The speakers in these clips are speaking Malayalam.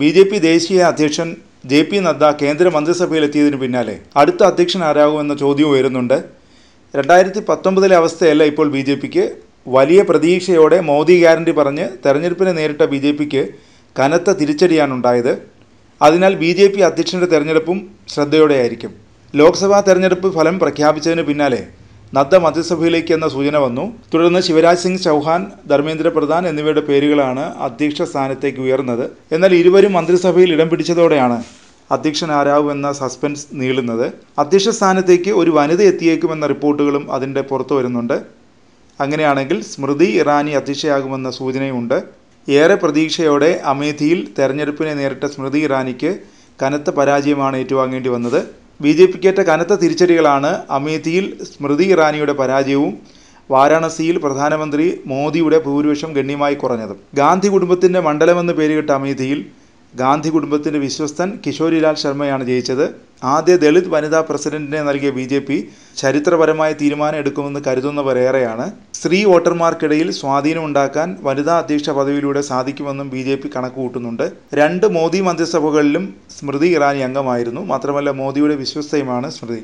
ബി ജെ പി ദേശീയ അധ്യക്ഷൻ ജെ പി നദ്ദ കേന്ദ്രമന്ത്രിസഭയിലെത്തിയതിനു പിന്നാലെ അടുത്ത അധ്യക്ഷൻ ആരാകുമെന്ന ചോദ്യം ഉയരുന്നുണ്ട് രണ്ടായിരത്തി പത്തൊമ്പതിലെ അവസ്ഥയല്ല ഇപ്പോൾ ബി ജെ പിക്ക് വലിയ പ്രതീക്ഷയോടെ മോദി ഗ്യാരണ്ടി പറഞ്ഞ് തെരഞ്ഞെടുപ്പിനെ നേരിട്ട ബി ജെ പിക്ക് കനത്ത തിരിച്ചടിയാണുണ്ടായത് അതിനാൽ ബി ജെ പി അധ്യക്ഷൻ്റെ തെരഞ്ഞെടുപ്പും ശ്രദ്ധയോടെയായിരിക്കും ലോക്സഭാ തെരഞ്ഞെടുപ്പ് ഫലം പ്രഖ്യാപിച്ചതിന് പിന്നാലെ നദ്ദ മന്ത്രിസഭയിലേക്ക് എന്ന സൂചന വന്നു തുടർന്ന് ശിവരാജ് സിംഗ് ചൗഹാൻ ധർമ്മേന്ദ്ര പ്രധാൻ എന്നിവരുടെ പേരുകളാണ് അധ്യക്ഷ സ്ഥാനത്തേക്ക് ഉയർന്നത് എന്നാൽ ഇരുവരും മന്ത്രിസഭയിൽ ഇടം പിടിച്ചതോടെയാണ് അധ്യക്ഷൻ എന്ന സസ്പെൻസ് നീളുന്നത് അധ്യക്ഷ സ്ഥാനത്തേക്ക് ഒരു വനിത എത്തിയേക്കുമെന്ന റിപ്പോർട്ടുകളും അതിൻ്റെ പുറത്തു വരുന്നുണ്ട് അങ്ങനെയാണെങ്കിൽ സ്മൃതി ഇറാനി അധ്യക്ഷയാകുമെന്ന സൂചനയുണ്ട് ഏറെ പ്രതീക്ഷയോടെ അമേധിയിൽ തെരഞ്ഞെടുപ്പിനെ നേരിട്ട സ്മൃതി ഇറാനിക്ക് കനത്ത പരാജയമാണ് ഏറ്റുവാങ്ങേണ്ടി വന്നത് ബി ജെ പിക്കേറ്റ കനത്ത തിരിച്ചടികളാണ് അമേത്തിയിൽ സ്മൃതി ഇറാനിയുടെ പരാജയവും വാരാണസിയിൽ പ്രധാനമന്ത്രി മോദിയുടെ ഭൂരിപക്ഷം ഗണ്യമായി കുറഞ്ഞതും ഗാന്ധി കുടുംബത്തിൻ്റെ മണ്ഡലമെന്ന് പേരുകെട്ട അമേത്തിയിൽ ഗാന്ധി കുടുംബത്തിൻ്റെ വിശ്വസ്തൻ കിഷോരിലാൽ ശർമ്മയാണ് ജയിച്ചത് ആദ്യ ദളിത് വനിതാ പ്രസിഡന്റിനെ നൽകിയ ബി ജെ പി ചരിത്രപരമായ തീരുമാനം എടുക്കുമെന്ന് കരുതുന്നവരേറെയാണ് സ്ത്രീ വോട്ടർമാർക്കിടയിൽ സ്വാധീനം ഉണ്ടാക്കാൻ വനിതാ അധ്യക്ഷ പദവിയിലൂടെ സാധിക്കുമെന്നും ബി ജെ പി കണക്കുകൂട്ടുന്നുണ്ട് രണ്ട് മോദി മന്ത്രിസഭകളിലും സ്മൃതി ഇറാനി അംഗമായിരുന്നു മാത്രമല്ല മോദിയുടെ വിശ്വസ്തയുമാണ് സ്മൃതി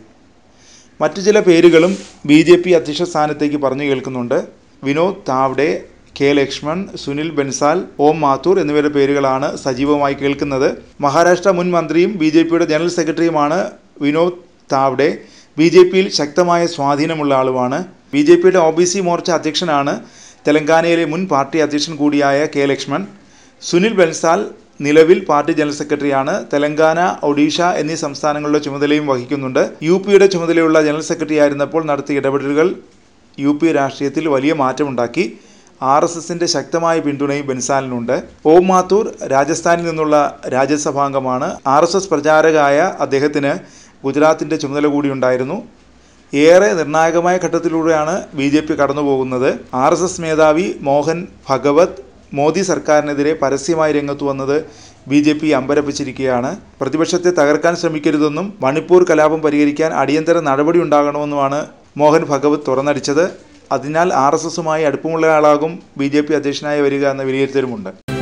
മറ്റു ചില പേരുകളും ബി ജെ പി അധ്യക്ഷ സ്ഥാനത്തേക്ക് പറഞ്ഞു കേൾക്കുന്നുണ്ട് വിനോദ് താവ്ഡെ കെ ലക്ഷ്മൺ സുനിൽ ബൻസാൽ ഓം മാത്തൂർ എന്നിവരുടെ പേരുകളാണ് സജീവമായി കേൾക്കുന്നത് മഹാരാഷ്ട്ര മുൻ മന്ത്രിയും ബി ജെ പിയുടെ ജനറൽ സെക്രട്ടറിയുമാണ് വിനോദ് താവ്ഡെ ബി ജെ പിയിൽ ശക്തമായ സ്വാധീനമുള്ള ആളുമാണ് ബി ജെ പിയുടെ ഒ ബി സി മോർച്ച അധ്യക്ഷനാണ് തെലങ്കാനയിലെ മുൻ പാർട്ടി അധ്യക്ഷൻ കൂടിയായ കെ ലക്ഷ്മൺ സുനിൽ ബൻസാൽ നിലവിൽ പാർട്ടി ജനറൽ സെക്രട്ടറിയാണ് തെലങ്കാന ഒഡീഷ എന്നീ സംസ്ഥാനങ്ങളുടെ ചുമതലയും വഹിക്കുന്നുണ്ട് യു പിയുടെ ചുമതലയുള്ള ജനറൽ സെക്രട്ടറി ആയിരുന്നപ്പോൾ നടത്തിയ ഇടപെടലുകൾ യു പി രാഷ്ട്രീയത്തിൽ വലിയ മാറ്റമുണ്ടാക്കി ആർ എസ് എസിന്റെ ശക്തമായ പിന്തുണയും ബൻസാലിനുണ്ട് ഓം മാത്തൂർ രാജസ്ഥാനിൽ നിന്നുള്ള രാജ്യസഭാംഗമാണ് ആർ എസ് എസ് പ്രചാരകായ അദ്ദേഹത്തിന് ഗുജറാത്തിന്റെ ചുമതല കൂടിയുണ്ടായിരുന്നു ഏറെ നിർണായകമായ ഘട്ടത്തിലൂടെയാണ് ബി ജെ പി കടന്നുപോകുന്നത് ആർ എസ് എസ് മേധാവി മോഹൻ ഭഗവത് മോദി സർക്കാരിനെതിരെ പരസ്യമായി രംഗത്ത് വന്നത് ബി ജെ പി അമ്പരപ്പിച്ചിരിക്കുകയാണ് പ്രതിപക്ഷത്തെ തകർക്കാൻ ശ്രമിക്കരുതെന്നും മണിപ്പൂർ കലാപം പരിഹരിക്കാൻ അടിയന്തര നടപടി ഉണ്ടാകണമെന്നുമാണ് മോഹൻ ഭഗവത് തുറന്നടിച്ചത് അതിനാൽ ആർ എസ് എസുമായി അടുപ്പമുള്ള ആളാകും ബി ജെ പി അധ്യക്ഷനായി വരിക എന്ന വിലയിരുത്തലുമുണ്ട്